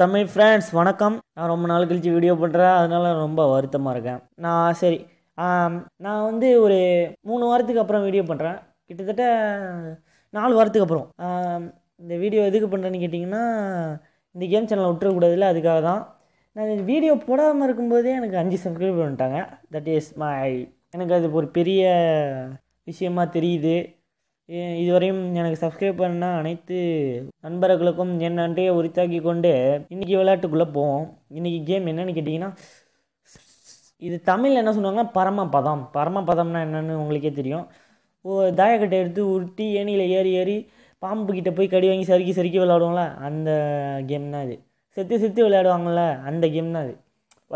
Tamil friends வணக்கம் நான் ரொம்ப நாள் கழித்து வீடியோ பண்ணுறேன் அதனால ரொம்ப வருத்தமாக இருக்கேன் நான் சரி நான் வந்து ஒரு மூணு வாரத்துக்கு அப்புறம் வீடியோ பண்ணுறேன் கிட்டத்தட்ட நாலு வாரத்துக்கு அப்புறம் இந்த வீடியோ எதுக்கு பண்ணுறேன்னு கேட்டிங்கன்னா இந்த கேம் சேனலை விட்டுறக்கூடாதுல அதுக்காக தான் நான் வீடியோ போடாமல் இருக்கும்போதே எனக்கு அஞ்சு சப்ஸ்கிரைப் பண்ணிட்டாங்க தட் இஸ் மை எனக்கு அது ஒரு பெரிய விஷயமாக தெரியுது இதுவரையும் எனக்கு சப்ஸ்கிரைப் பண்ண அனைத்து நண்பர்களுக்கும் என் நன்றியை உரித்தாக்கி கொண்டு இன்றைக்கி விளையாட்டுக்குள்ளே போவோம் இன்றைக்கி கேம் என்னென்னு கேட்டிங்கன்னா இது தமிழ் என்ன சொல்லுவாங்கன்னா பரமபதம் பரமபதம்னா என்னென்னு உங்களுக்கே தெரியும் ஓ தாயக்கட்டை எடுத்து உருட்டி ஏனியில் ஏறி ஏறி பாம்பு கிட்டே போய் கடி வாங்கி சறுக்கி சறுக்கி விளையாடுவோம்ல அந்த கேம் தான் இது செத்து செத்து விளையாடுவாங்கள்ல அந்த கேம் தான் அது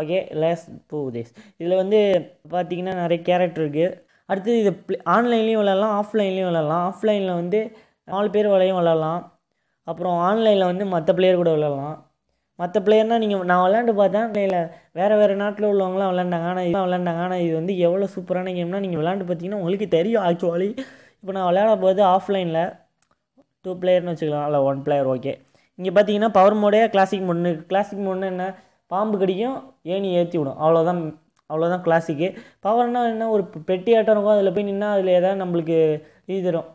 ஓகே லேஸ் டூ டேஸ் இதில் வந்து பார்த்திங்கன்னா நிறைய கேரக்டர் இருக்குது அடுத்து இது ஆன்லைன்லேயும் விளாட்லாம் ஆஃப்லைன்லேயும் விளாட்லாம் ஆஃப்லைனில் வந்து நாலு பேர் வரையும் விளாட்லாம் அப்புறம் ஆன்லைனில் வந்து மற்ற பிளேயர் கூட விளாட்லாம் மற்ற பிளேயர்னால் நீங்கள் நான் விளாண்டு பார்த்தேன் இல்லை வேறு வேறு நாட்டில் உள்ளவங்களாம் விளாண்டாங்க ஆனால் இதெல்லாம் விளாண்டாங்க ஆனால் இது வந்து எவ்வளோ சூப்பரான கேம்னால் நீங்கள் விளாண்டு பார்த்தீங்கன்னா உங்களுக்கு தெரியும் ஆக்சுவலி இப்போ நான் விளையாட போகிறது ஆஃப்லைனில் டூ பிளேயர்னு வச்சுக்கலாம் இல்லை ஒன் பிளேயர் ஓகே இங்கே பார்த்தீங்கன்னா பவர் மோடே கிளாசிக் மோட்னு கிளாசிக் மோட்னு என்ன பாம்பு கடிக்கும் ஏணி ஏற்றி விடும் அவ்வளோதான் அவ்வளோதான் கிளாசிக்கு பவர்னால் என்ன ஒரு பெட்டி ஆட்டம் இருக்கும் அதில் போய் நின்னால் அதில் எதாவது நம்மளுக்கு இது தரும்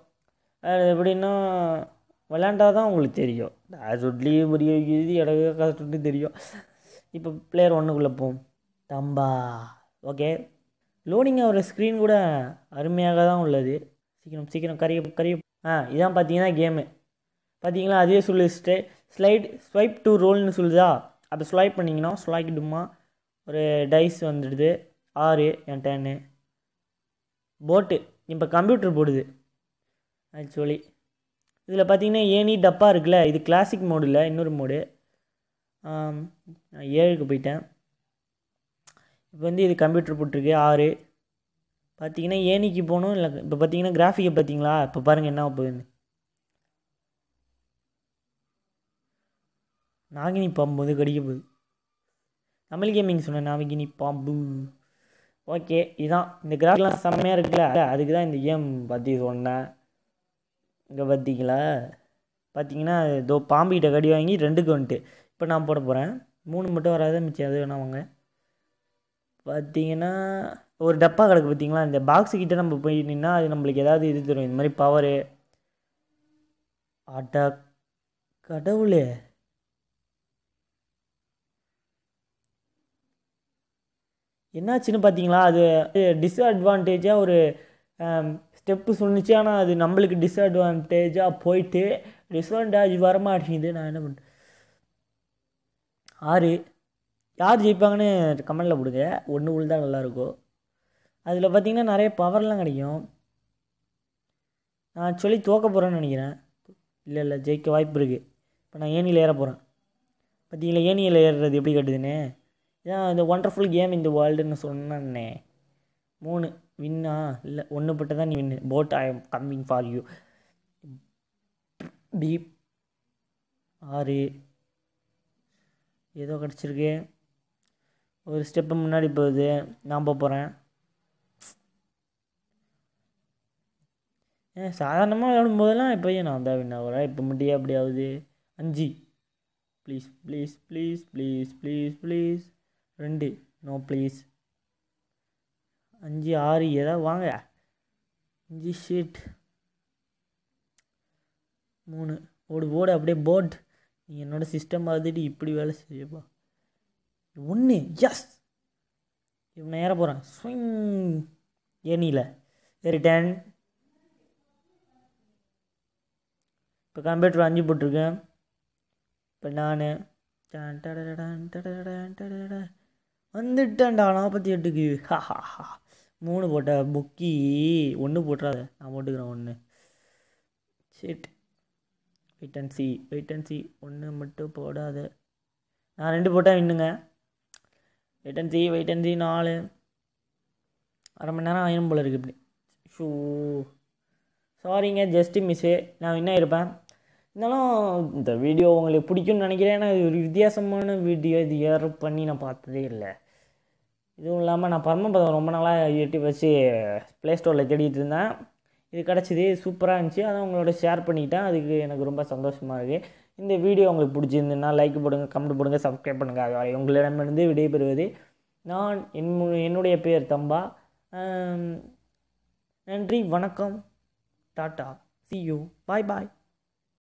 எப்படின்னா விளாண்டா தான் உங்களுக்கு தெரியும் சுட்லேயே பெரிய இது இடகு கஷ்டம்னு தெரியும் இப்போ பிளேயர் ஒன்றுக்குள்ளே போகும் தம்பா ஓகே லோடிங் ஆகிற ஸ்க்ரீன் கூட அருமையாக தான் உள்ளது சீக்கிரம் சீக்கிரம் கறி கறி ஆ இதான் பார்த்தீங்கன்னா கேமு பார்த்தீங்களா அதே சொல்லிச்சுட்டு ஸ்லைட் ஸ்வைப் டூ ரோல்னு சொல்லுதா அப்போ ஸ்லைப் பண்ணிங்கன்னா ஸ்லாக்கிடுமா ஒரு டைஸ் வந்துடுது ஆறு என் டென்னு போட்டு இப்போ கம்ப்யூட்டர் போடுது ஆக்சுவலி இதில் பார்த்தீங்கன்னா ஏனி டப்பா இருக்குல்ல இது கிளாசிக் மோடில் இன்னொரு மோடு நான் ஏழுக்கு போயிட்டேன் இப்போ வந்து இது கம்ப்யூட்டர் போட்டிருக்கு ஆறு பார்த்தீங்கன்னா ஏனிக்கு போகணும் இல்லை இப்போ பார்த்தீங்கன்னா கிராஃபிக்கை பார்த்தீங்களா இப்போ பாருங்கள் என்ன போகுதுன்னு நாகினி பம்பு வந்து கடிக்க போகுது தமிழ் கேமிங் சொன்ன நாவிகினி பாம்பு ஓகே இதுதான் இந்த கிராஃப்லாம் செம்மையாக இருக்குல்ல அதுக்கு தான் இந்த கேம் பற்றி சொன்னேன் இங்கே பார்த்தீங்களா பார்த்தீங்கன்னா இதோ பாம்புக்கிட்ட கடி வாங்கி ரெண்டுக்கு வந்துட்டு இப்போ நான் போட போகிறேன் மூணு மட்டும் வராது மிச்சம் அது வேணா வாங்க பார்த்தீங்கன்னா ஒரு டப்பா கிடக்கு பார்த்தீங்களா இந்த பாக்ஸு கிட்டே நம்ம போய் நின்னா அது நம்மளுக்கு ஏதாவது இது தரும் இந்த மாதிரி பவரு அட கடவுளே என்னாச்சுன்னு பார்த்தீங்களா அது டிஸ்அட்வான்டேஜாக ஒரு ஸ்டெப்பு சொன்னிச்சு ஆனால் அது நம்மளுக்கு டிஸ்அட்வான்டேஜாக போயிட்டு டிஸ்அட்வான்டேஜ் வரமாட்டேங்குது நான் என்ன பண்ணுறேன் ஆறு யார் ஜெயிப்பாங்கன்னு கமெண்டில் கொடுங்க ஒன்று தான் நல்லாயிருக்கும் அதில் பார்த்திங்கன்னா நிறைய பவர்லாம் கிடைக்கும் நான் சொல்லி துவக்க போகிறேன்னு நினைக்கிறேன் இல்லை இல்லை ஜெயிக்க வாய்ப்பு இருக்குது இப்போ நான் ஏனியில் ஏற போகிறேன் பார்த்தீங்களா ஏனியில் ஏறுறது எப்படி கட்டுதுன்னு இதான் இந்த ஒண்டர்ஃபுல் கேம் இந்த வேர்ல்டுன்னு சொன்னே மூணு வின்னா இல்லை ஒன்று பட்டு தான் நீ வின்னு போட் I am coming for you பி ஆறு ஏதோ கிடச்சிருக்கு ஒரு ஸ்டெப்பு முன்னாடி போகுது நான் போக போகிறேன் ஏன் சாதாரணமாக விளையாடும் போதெல்லாம் இப்போயே நான் தான் வின் ஆகிறேன் இப்போ முடியாது அப்படியாவது அஞ்சு please please please please please please ரெண்டு நோ ப்ளீஸ் அஞ்சு ஆறு ஏதாவது வாங்க அஞ்சு ஷீட் மூணு ஓடு ஓடு அப்படியே போட் நீ என்னோடய சிஸ்டம் பார்த்துட்டு இப்படி வேலை செய்யப்பா ஒன்று ஜஸ் இவனை ஏற போகிறேன் ஸ்விங் ஏனியில் டேன் இப்போ கம்ப்யூட்டர் அஞ்சு போட்டிருக்கேன் இப்போ நான் வந்துட்டேன்டா நாற்பத்தி எட்டுக்கு ஹா மூணு போட்ட முக்கி ஒன்று போட்டுறாத நான் போட்டுக்கிறேன் ஒன்று சேட் வெயிட்டன்சி சி வெயிட் சி ஒன்று மட்டும் போடாத நான் ரெண்டு போட்டேன் இன்னுங்க வெயிட்டன்சி வெயிட்டன்சி சி வெயிட் சி நாலு அரை மணி நேரம் ஆயிரம் போல் இருக்குது இப்படி ஷூ சாரிங்க ஜஸ்ட்டு மிஸ்ஸு நான் என்ன இருப்பேன் இருந்தாலும் இந்த வீடியோ உங்களுக்கு பிடிக்கும்னு நினைக்கிறேன் ஏன்னா ஒரு வித்தியாசமான வீடியோ இது ஏற பண்ணி நான் பார்த்ததே இல்லை இதுவும் இல்லாமல் நான் பரமபதம் ரொம்ப நாளாக எட்டி வச்சு ப்ளே ஸ்டோரில் தேடிட்டு இருந்தேன் இது கிடச்சிது சூப்பராக இருந்துச்சு அதை உங்களோட ஷேர் பண்ணிட்டேன் அதுக்கு எனக்கு ரொம்ப சந்தோஷமாக இருக்குது இந்த வீடியோ உங்களுக்கு பிடிச்சிருந்துன்னா லைக் போடுங்க கமெண்ட் போடுங்க சப்ஸ்கிரைப் பண்ணுங்கள் அதை உங்களிடமிருந்து விடைபெறுவது நான் என் என்னுடைய பேர் தம்பா நன்றி வணக்கம் tata see you bye bye